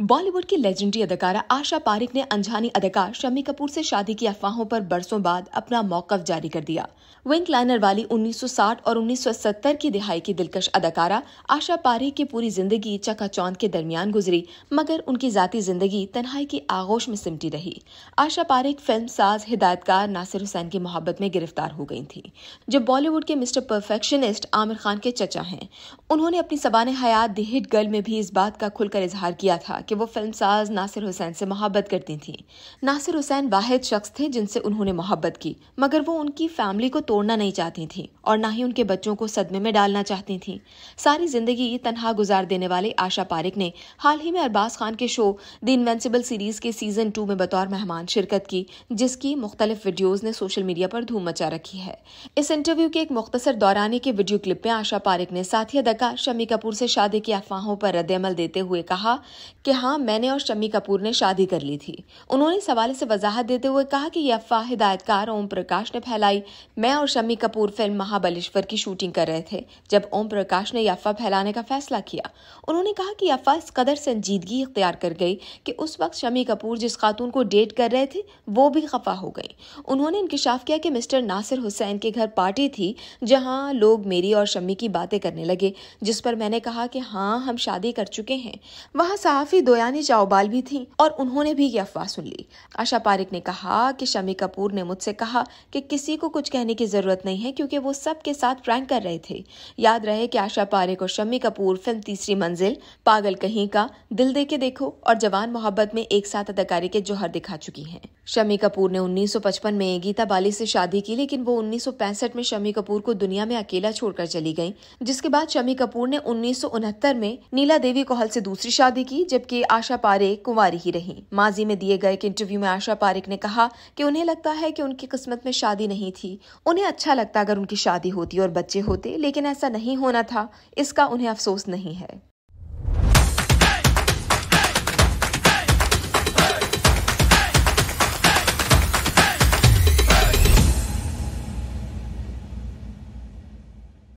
बॉलीवुड की लेजेंडरी अदाकारा आशा पारिक ने अनजानी अदाकार शमी कपूर से शादी की अफवाहों पर बरसों बाद अपना मौकफ जारी कर दिया विंग लाइनर वाली 1960 और 1970 की दिहाई की दिलकश अदाकारा आशा पारिक की पूरी जिंदगी चकाचौंध के दरमियान गुजरी मगर उनकी जाती जिंदगी तनहाई की आगोश में सिमटी रही आशा पारिक फिल्म साज हिदायतकार नासिर हुसैन की मोहब्बत में गिरफ्तार हो गई थी जो बॉलीवुड के मिस्टर परफेक्शनिस्ट आमिर खान के चचा हैं उन्होंने अपनी सबान हयात दिट गर्ल में भी इस बात का खुलकर इजहार किया था कि वो फिल्म साज नासिर हुसैन से मोहब्बत करती थीं नासिर हुसैन वाहिद शख्स थे जिनसे उन्होंने मोहब्बत की मगर वो उनकी फैमिली को तोड़ना नहीं चाहती थीं और ना ही उनके बच्चों को सदमे में डालना चाहती थी सारी जिंदगी तनहा गुजार देने वाले आशा पारिक ने हाल ही में अरबाज खान के शो द इन्वेंसिबल सीरीज के सीजन टू में बतौर मेहमान शिरकत की जिसकी मुख्तलिफ वीडियोज ने सोशल मीडिया पर धूम मचा रखी है इस इंटरव्यू के एक मुख्तर दौराने के वीडियो क्लिप में आशा पारिक ने साथी अदाकार शमी कपूर से शादी की अफवाहों पर अमल देते हुए कहा कि हाँ मैंने और शमी कपूर ने शादी कर ली थी उन्होंने सवाल से वजाहत देते हुए कहा कि यह अफवाह हिदायतकार ओम प्रकाश ने फैलाई मैं और शमी कपूर फिल्म महा महाबलेश्वर की शूटिंग कर रहे थे जब ओम प्रकाश ने अफवाह फैलाने का फैसला किया उन्होंने कहा कि अफवाह इस कदर संजीदगी इख्तियार कर गई कि उस वक्त शमी कपूर जिस खातून को डेट कर रहे थे वो भी खफा हो गई उन्होंने इंकशाफ किया कि मिस्टर नासिर हुसैन के घर पार्टी थी जहाँ लोग मेरी और शमी की बातें करने लगे जिस पर मैंने कहा कि हाँ हम शादी कर चुके हैं वहाँ सहाफ़ी दोयानी चाओबाल भी थी और उन्होंने भी ये अफवाह सुन ली आशा पारिक ने कहा कि शमी कपूर ने मुझसे कहा कि किसी को कुछ कहने की ज़रूरत नहीं है क्योंकि वो सबके साथ प्रैंक कर रहे थे याद रहे कि आशा पारे और शम्मी कपूर फिल्म तीसरी मंजिल पागल कहीं का दिल दे के देखो और जवान मोहब्बत में एक साथ अदाकारी के जौहर दिखा चुकी हैं शमी कपूर ने 1955 में गीता बाली से शादी की लेकिन वो 1965 में शमी कपूर को दुनिया में अकेला छोड़कर चली गईं, जिसके बाद शमी कपूर ने उन्नीस में नीला देवी कोहल से दूसरी शादी की जबकि आशा पारेख कुंवारी ही रही माजी में दिए गए एक इंटरव्यू में आशा पारेख ने कहा कि उन्हें लगता है कि उनकी किस्मत में शादी नहीं थी उन्हें अच्छा लगता अगर उनकी शादी होती और बच्चे होते लेकिन ऐसा नहीं होना था इसका उन्हें अफसोस नहीं है